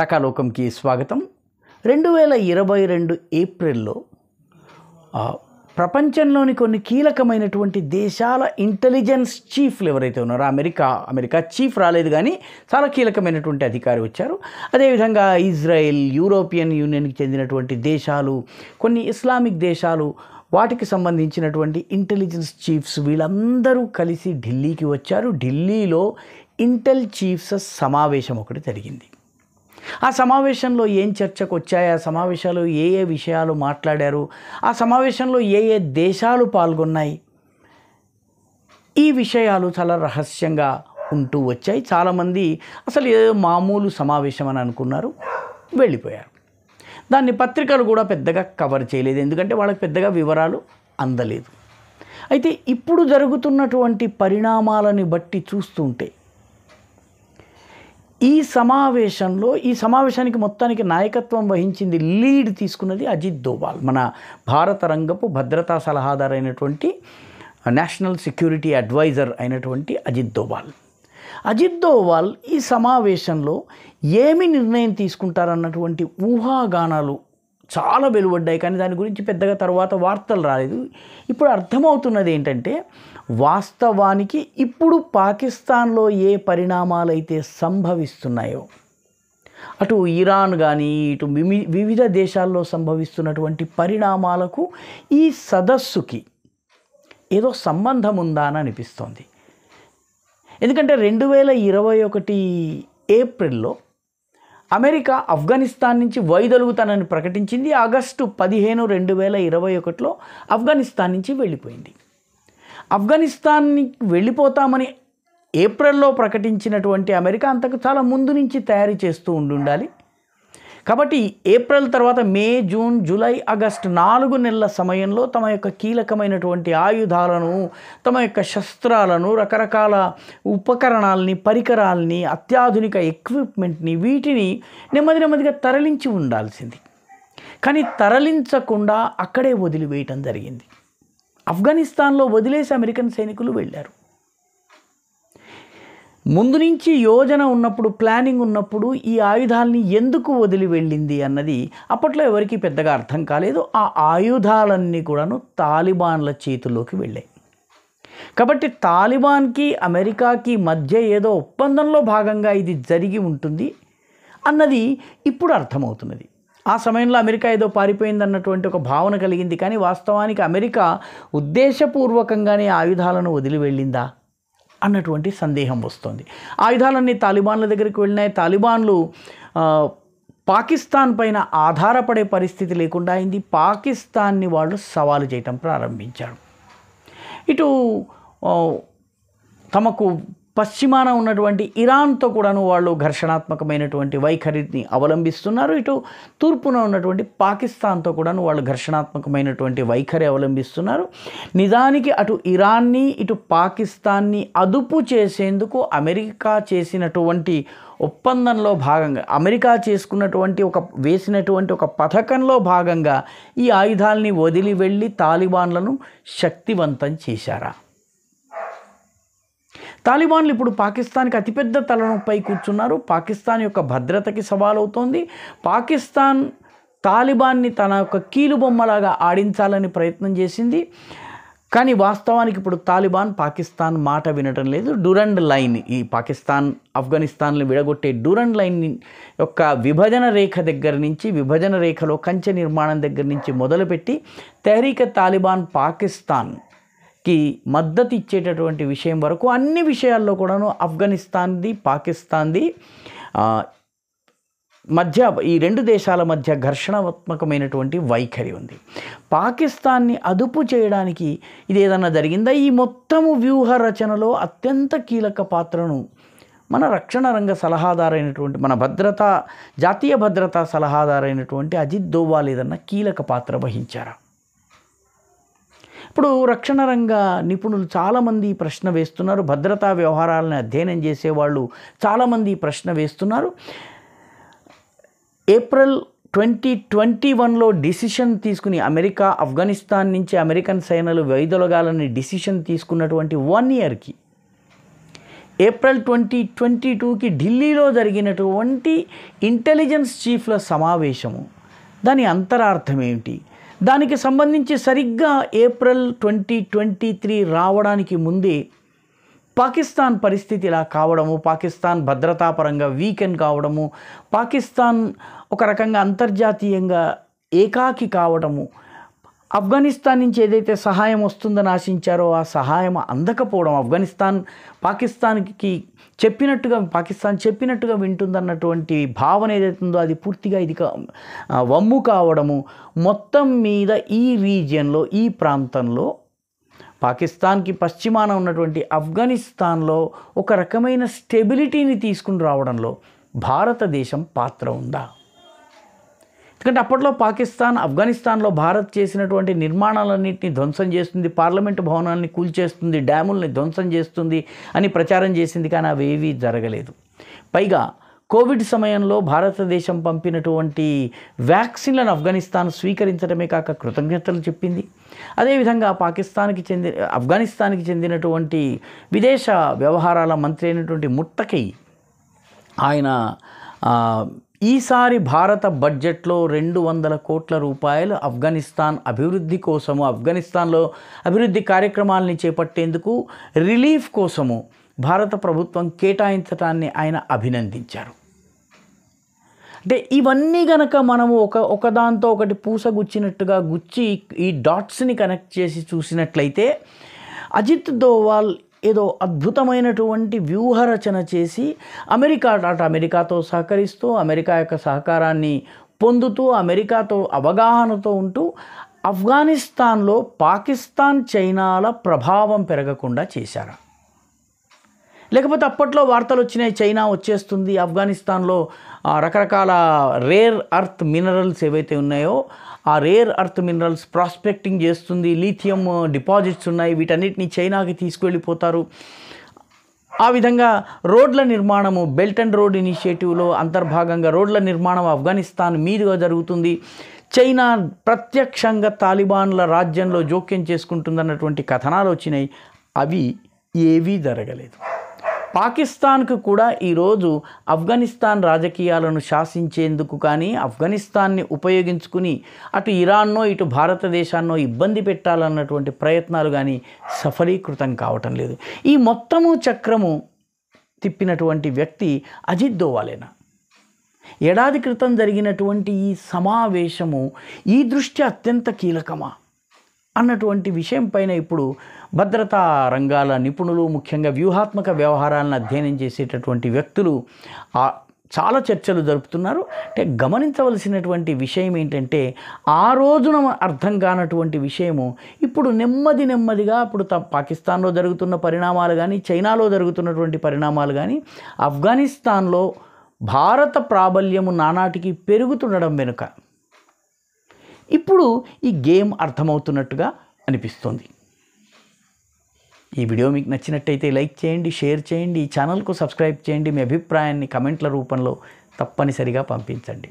రకాలోకంకి స్వాగతం రెండు వేల ఇరవై రెండు ఏప్రిల్లో ప్రపంచంలోని కొన్ని కీలకమైనటువంటి దేశాల ఇంటెలిజెన్స్ చీఫ్లు ఎవరైతే ఉన్నారో అమెరికా అమెరికా చీఫ్ రాలేదు కానీ చాలా కీలకమైనటువంటి అధికారి వచ్చారు అదేవిధంగా ఇజ్రాయెల్ యూరోపియన్ యూనియన్కి చెందినటువంటి దేశాలు కొన్ని ఇస్లామిక్ దేశాలు వాటికి సంబంధించినటువంటి ఇంటెలిజెన్స్ చీఫ్స్ వీళ్ళందరూ కలిసి ఢిల్లీకి వచ్చారు ఢిల్లీలో ఇంటెల్ చీఫ్స్ సమావేశం ఒకటి జరిగింది ఆ సమావేశంలో ఏం చర్చకు వచ్చాయి ఆ సమావేశాలు ఏ ఏ విషయాలు మాట్లాడారు ఆ సమావేశంలో ఏ ఏ దేశాలు పాల్గొన్నాయి ఈ విషయాలు చాలా రహస్యంగా ఉంటూ వచ్చాయి చాలామంది అసలు ఏదో మామూలు సమావేశం అని అనుకున్నారు వెళ్ళిపోయారు దాన్ని పత్రికలు కూడా పెద్దగా కవర్ చేయలేదు ఎందుకంటే వాళ్ళకి పెద్దగా వివరాలు అందలేదు అయితే ఇప్పుడు జరుగుతున్నటువంటి పరిణామాలని బట్టి చూస్తుంటే ఈ సమావేశంలో ఈ సమావేశానికి మొత్తానికి నాయకత్వం వహించింది లీడ్ తీసుకున్నది అజిత్ దోబాల్ మన భారత రంగపు భద్రతా సలహాదారు అయినటువంటి నేషనల్ సెక్యూరిటీ అడ్వైజర్ అయినటువంటి అజిత్ దోబాల్ అజిత్ దోవాల్ ఈ సమావేశంలో ఏమి నిర్ణయం తీసుకుంటారన్నటువంటి ఊహాగానాలు చాలా వెలువడ్డాయి కానీ దాని గురించి పెద్దగా తర్వాత వార్తలు రాలేదు ఇప్పుడు అర్థమవుతున్నది ఏంటంటే వాస్తవానికి ఇప్పుడు పాకిస్తాన్లో ఏ పరిణామాలు అయితే సంభవిస్తున్నాయో అటు ఇరాన్ కానీ ఇటు వివిధ దేశాల్లో సంభవిస్తున్నటువంటి పరిణామాలకు ఈ సదస్సుకి ఏదో సంబంధం ఉందా అని అనిపిస్తోంది ఎందుకంటే రెండు వేల ఇరవై ఒకటి ఏప్రిల్లో అమెరికా ఆఫ్ఘనిస్తాన్ నుంచి వైదొలుగుతానని ప్రకటించింది ఆగస్టు పదిహేను రెండు వేల ఇరవై ఒకటిలో ఆఫ్ఘనిస్తాన్ నుంచి వెళ్ళిపోయింది ఆఫ్ఘనిస్తాన్కి వెళ్ళిపోతామని ఏప్రిల్లో ప్రకటించినటువంటి అమెరికా అంతకు చాలా ముందు నుంచి తయారు చేస్తూ ఉండాలి కాబట్టి ఏప్రిల్ తర్వాత మే జూన్ జూలై ఆగస్ట్ నాలుగు నెలల సమయంలో తమ యొక్క కీలకమైనటువంటి ఆయుధాలను తమ యొక్క శస్త్రాలను రకరకాల ఉపకరణాలని పరికరాలని అత్యాధునిక ఎక్విప్మెంట్ని వీటిని నెమ్మది నెమ్మదిగా తరలించి ఉండాల్సింది కానీ తరలించకుండా అక్కడే వదిలివేయటం జరిగింది ఆఫ్ఘనిస్తాన్లో వదిలేసి అమెరికన్ సైనికులు వెళ్ళారు ముందు నుంచి యోజన ఉన్నప్పుడు ప్లానింగ్ ఉన్నప్పుడు ఈ ఆయుధాలని ఎందుకు వదిలి వెళ్ళింది అన్నది అప్పట్లో ఎవరికి పెద్దగా అర్థం కాలేదు ఆ ఆయుధాలన్నీ కూడాను తాలిబాన్ల చేతుల్లోకి వెళ్ళాయి కాబట్టి తాలిబాన్కి అమెరికాకి మధ్య ఏదో ఒప్పందంలో భాగంగా ఇది జరిగి ఉంటుంది అన్నది ఇప్పుడు అర్థమవుతున్నది ఆ సమయంలో అమెరికా ఏదో పారిపోయింది అన్నటువంటి ఒక భావన కలిగింది కానీ వాస్తవానికి అమెరికా ఉద్దేశపూర్వకంగానే ఆయుధాలను వదిలి వెళ్ళిందా అన్నటువంటి సందేహం వస్తుంది ఆయుధాలన్నీ తాలిబాన్ల దగ్గరికి వెళ్ళినాయి తాలిబాన్లు పాకిస్తాన్ పైన ఆధారపడే పరిస్థితి లేకుండా అయింది పాకిస్తాన్ని వాళ్ళు సవాలు చేయటం ప్రారంభించారు ఇటు తమకు పశ్చిమాన ఉన్నటువంటి ఇరాన్తో కూడాను వాళ్ళు ఘర్షణాత్మకమైనటువంటి వైఖరిని అవలంబిస్తున్నారు ఇటు తూర్పున ఉన్నటువంటి పాకిస్తాన్తో కూడాను వాళ్ళు ఘర్షణాత్మకమైనటువంటి వైఖరి అవలంబిస్తున్నారు నిజానికి అటు ఇరాన్ని ఇటు పాకిస్తాన్ని అదుపు చేసేందుకు అమెరికా చేసినటువంటి ఒప్పందంలో భాగంగా అమెరికా చేసుకున్నటువంటి ఒక వేసినటువంటి ఒక పథకంలో భాగంగా ఈ ఆయుధాలని వదిలి వెళ్ళి తాలిబాన్లను శక్తివంతం చేశారా తాలిబాన్లు ఇప్పుడు పాకిస్తాన్కి అతిపెద్ద తలనొప్పై కూర్చున్నారు పాకిస్తాన్ యొక్క భద్రతకి అవుతోంది పాకిస్తాన్ తాలిబాన్ని తన యొక్క కీలుబొమ్మలాగా ఆడించాలని ప్రయత్నం చేసింది కానీ వాస్తవానికి ఇప్పుడు తాలిబాన్ పాకిస్తాన్ మాట వినటం లేదు డూరండ్ లైన్ ఈ పాకిస్తాన్ ఆఫ్ఘనిస్తాన్లు విడగొట్టే డూరండ్ లైన్ యొక్క విభజన రేఖ దగ్గర నుంచి విభజన రేఖలో కంచె నిర్మాణం దగ్గర నుంచి మొదలుపెట్టి తెహరీక తాలిబాన్ పాకిస్తాన్ కి మద్దతు ఇచ్చేటటువంటి విషయం వరకు అన్ని విషయాల్లో కూడాను ఆఫ్ఘనిస్తాన్ది పాకిస్తాన్ది మధ్య ఈ రెండు దేశాల మధ్య ఘర్షణాత్మకమైనటువంటి వైఖరి ఉంది పాకిస్తాన్ని అదుపు చేయడానికి ఇది ఏదన్నా జరిగిందా ఈ మొత్తము వ్యూహ రచనలో అత్యంత కీలక పాత్రను మన రక్షణ రంగ సలహాదారైనటువంటి మన భద్రతా జాతీయ భద్రతా సలహాదారైనటువంటి అజిత్ దోవాల్ ఏదన్నా కీలక పాత్ర వహించారా ఇప్పుడు రక్షణ రంగ నిపుణులు చాలామంది ప్రశ్న వేస్తున్నారు భద్రతా వ్యవహారాలను అధ్యయనం చేసేవాళ్ళు చాలామంది ప్రశ్న వేస్తున్నారు ఏప్రిల్ ట్వంటీ ట్వంటీ వన్లో డిసిషన్ తీసుకుని అమెరికా ఆఫ్ఘనిస్తాన్ నుంచి అమెరికన్ సైనలు వైదొలగాలని డిసిషన్ తీసుకున్నటువంటి వన్ ఇయర్కి ఏప్రిల్ ట్వంటీ ట్వంటీ టూకి ఢిల్లీలో జరిగినటువంటి ఇంటెలిజెన్స్ చీఫ్ల సమావేశము దాని అంతరార్థం ఏమిటి దానికి సంబంధించి సరిగ్గా ఏప్రిల్ ట్వంటీ ట్వంటీ త్రీ రావడానికి ముందే పాకిస్తాన్ పరిస్థితి ఇలా కావడము పాకిస్తాన్ భద్రతాపరంగా వీకెన్ కావడము పాకిస్తాన్ ఒక రకంగా అంతర్జాతీయంగా ఏకాకి కావడము ఆఫ్ఘనిస్తాన్ నుంచి ఏదైతే సహాయం వస్తుందని ఆశించారో ఆ సహాయం అందకపోవడం ఆఫ్ఘనిస్తాన్ పాకిస్తాన్కి చెప్పినట్టుగా పాకిస్తాన్ చెప్పినట్టుగా వింటుందన్నటువంటి భావన ఉందో అది పూర్తిగా ఇది వమ్ము కావడము మొత్తం మీద ఈ రీజియన్లో ఈ ప్రాంతంలో పాకిస్తాన్కి పశ్చిమాన ఉన్నటువంటి ఆఫ్ఘనిస్తాన్లో ఒక రకమైన స్టెబిలిటీని తీసుకుని రావడంలో భారతదేశం పాత్ర ఉందా ఎందుకంటే అప్పట్లో పాకిస్తాన్ ఆఫ్ఘనిస్తాన్లో భారత్ చేసినటువంటి నిర్మాణాలన్నింటినీ ధ్వంసం చేస్తుంది పార్లమెంటు భవనాన్ని కూల్చేస్తుంది డ్యాముల్ని ధ్వంసం చేస్తుంది అని ప్రచారం చేసింది కానీ అవి ఏవీ జరగలేదు పైగా కోవిడ్ సమయంలో భారతదేశం పంపినటువంటి వ్యాక్సిన్లను ఆఫ్ఘనిస్తాన్ స్వీకరించడమే కాక కృతజ్ఞతలు చెప్పింది అదేవిధంగా పాకిస్తాన్కి చెంది ఆఫ్ఘనిస్తాన్కి చెందినటువంటి విదేశ వ్యవహారాల మంత్రి అయినటువంటి ముట్టకై ఆయన ఈసారి భారత బడ్జెట్లో రెండు వందల కోట్ల రూపాయలు ఆఫ్ఘనిస్తాన్ అభివృద్ధి కోసము ఆఫ్ఘనిస్తాన్లో అభివృద్ధి కార్యక్రమాలని చేపట్టేందుకు రిలీఫ్ కోసము భారత ప్రభుత్వం కేటాయించడాన్ని ఆయన అభినందించారు అంటే ఇవన్నీ గనక మనము ఒక ఒకదాంతో ఒకటి పూసగుచ్చినట్టుగా గుచ్చి ఈ డాట్స్ని కనెక్ట్ చేసి చూసినట్లయితే అజిత్ దోవాల్ ఏదో అద్భుతమైనటువంటి వ్యూహరచన చేసి అమెరికా అటు అమెరికాతో సహకరిస్తూ అమెరికా యొక్క సహకారాన్ని పొందుతూ అమెరికాతో అవగాహనతో ఉంటూ ఆఫ్ఘనిస్తాన్లో పాకిస్తాన్ చైనాల ప్రభావం పెరగకుండా చేశారు లేకపోతే అప్పట్లో వార్తలు వచ్చినాయి చైనా వచ్చేస్తుంది ఆఫ్ఘనిస్తాన్లో రకరకాల రేర్ అర్త్ మినరల్స్ ఏవైతే ఉన్నాయో ఆ రేర్ అర్త్ మినరల్స్ ప్రాస్పెక్టింగ్ చేస్తుంది లీథియం డిపాజిట్స్ uh, ఉన్నాయి వీటన్నిటిని చైనాకి తీసుకెళ్ళిపోతారు ఆ విధంగా రోడ్ల నిర్మాణము బెల్ట్ అండ్ రోడ్ ఇనిషియేటివ్లో అంతర్భాగంగా రోడ్ల నిర్మాణం ఆఫ్ఘనిస్తాన్ మీదుగా జరుగుతుంది చైనా ప్రత్యక్షంగా తాలిబాన్ల రాజ్యంలో జోక్యం చేసుకుంటుందన్నటువంటి కథనాలు వచ్చినాయి అవి ఏవీ జరగలేదు పాకిస్తాన్కు కూడా ఈరోజు ఆఫ్ఘనిస్తాన్ రాజకీయాలను శాసించేందుకు కానీ ఆఫ్ఘనిస్తాన్ని ఉపయోగించుకుని అటు ఇరాన్నో ఇటు భారతదేశాన్నో ఇబ్బంది పెట్టాలన్నటువంటి ప్రయత్నాలు కానీ సఫలీకృతం కావటం లేదు ఈ మొత్తము చక్రము తిప్పినటువంటి వ్యక్తి అజిత్ దోవాలేనా ఏడాది క్రితం జరిగినటువంటి ఈ సమావేశము ఈ దృష్టి అత్యంత కీలకమా అన్నటువంటి విషయం పైన ఇప్పుడు భద్రతా రంగాల నిపుణులు ముఖ్యంగా వ్యూహాత్మక వ్యవహారాలను అధ్యయనం చేసేటటువంటి వ్యక్తులు చాలా చర్చలు జరుపుతున్నారు అంటే గమనించవలసినటువంటి విషయం ఏంటంటే ఆ రోజున అర్థం కానటువంటి విషయము ఇప్పుడు నెమ్మది నెమ్మదిగా ఇప్పుడు పాకిస్తాన్లో జరుగుతున్న పరిణామాలు కానీ చైనాలో జరుగుతున్నటువంటి పరిణామాలు కానీ ఆఫ్ఘనిస్తాన్లో భారత ప్రాబల్యము నానాటికి పెరుగుతుండడం వెనుక ఇప్పుడు ఈ గేమ్ అర్థమవుతున్నట్టుగా అనిపిస్తుంది ఈ వీడియో మీకు నచ్చినట్టయితే లైక్ చేయండి షేర్ చేయండి ఈ ఛానల్కు సబ్స్క్రైబ్ చేయండి మీ అభిప్రాయాన్ని కమెంట్ల రూపంలో తప్పనిసరిగా పంపించండి